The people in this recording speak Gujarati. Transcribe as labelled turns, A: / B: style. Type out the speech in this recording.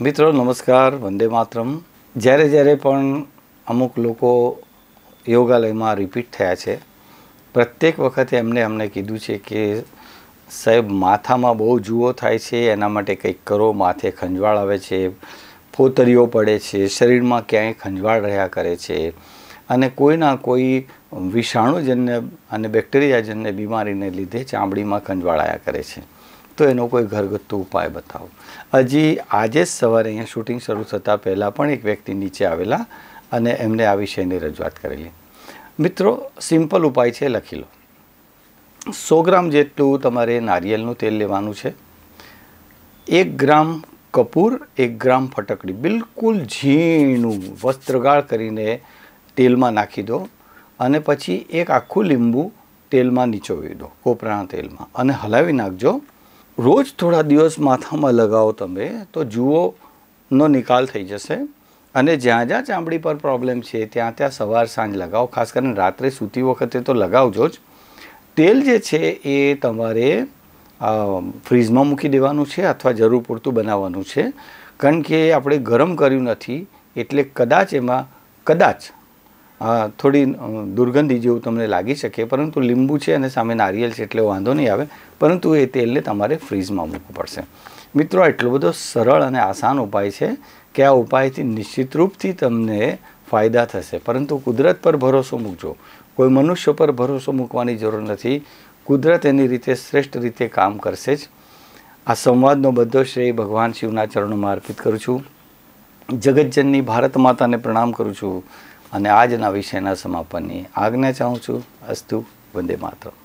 A: મિત્રો નમસ્કાર વંદે માત્રમ જ્યારે જ્યારે પણ અમુક લોકો યોગાલયમાં રિપીટ થયા છે પ્રત્યેક વખતે એમને અમને કીધું છે કે સાહેબ માથામાં બહુ જુઓ થાય છે એના માટે કંઈક કરો માથે ખંજવાળ આવે છે ફોતરીઓ પડે છે શરીરમાં ક્યાંય ખંજવાળ રહ્યા કરે છે અને કોઈના કોઈ વિષાણુજન્ય અને બેક્ટેરિયાજન્ય બીમારીને લીધે ચામડીમાં ખંજવાળાયા કરે છે તો એનો કોઈ ઘરગથ્થુ ઉપાય બતાવો હજી આજે જ સવારે અહીંયા શૂટિંગ શરૂ થતાં પહેલાં પણ એક વ્યક્તિ નીચે આવેલા અને એમને આ વિષયની રજૂઆત કરેલી મિત્રો સિમ્પલ ઉપાય છે લખી લો સો ગ્રામ જેટલું તમારે નારિયેલનું તેલ લેવાનું છે એક ગ્રામ કપૂર એક ગ્રામ ફટકડી બિલકુલ ઝીણું વસ્ત્રગાળ કરીને તેલમાં નાખી દો અને પછી એક આખું લીંબુ તેલમાં નીચોવી દો કોપરાના તેલમાં અને હલાવી નાખજો રોજ થોડા દિવસ માથામાં લગાવો તમે તો જુઓનો નિકાલ થઈ જશે અને જ્યાં જ્યાં ચામડી પર પ્રોબ્લેમ છે ત્યાં ત્યાં સવાર સાંજ લગાવો ખાસ કરીને રાત્રે સૂતી વખતે તો લગાવજો જ તેલ જે છે એ તમારે ફ્રીજમાં મૂકી દેવાનું છે અથવા જરૂર પૂરતું બનાવવાનું છે કારણ કે આપણે ગરમ કર્યું નથી એટલે કદાચ એમાં કદાચ થોડી દુર્ગંધી જેવું તમને લાગી શકે પરંતુ લીંબુ છે અને સામે નારિયેલ છે એટલે વાંધો નહીં આવે પરંતુ એ તેલને તમારે ફ્રીઝમાં મૂકવું પડશે મિત્રો એટલો બધો સરળ અને આસાન ઉપાય છે કે આ ઉપાયથી નિશ્ચિત રૂપથી તમને ફાયદા થશે પરંતુ કુદરત પર ભરોસો મૂકજો કોઈ મનુષ્ય પર ભરોસો મૂકવાની જરૂર નથી કુદરત એની રીતે શ્રેષ્ઠ રીતે કામ કરશે જ આ સંવાદનો બધો શ્રેય ભગવાન શિવના ચરણોમાં અર્પિત કરું છું જગતજનની ભારત માતાને પ્રણામ કરું છું અને આજના વિષયના સમાપનની આજ્ઞા ચાહું છું અસ્તુ વંદે માતરમ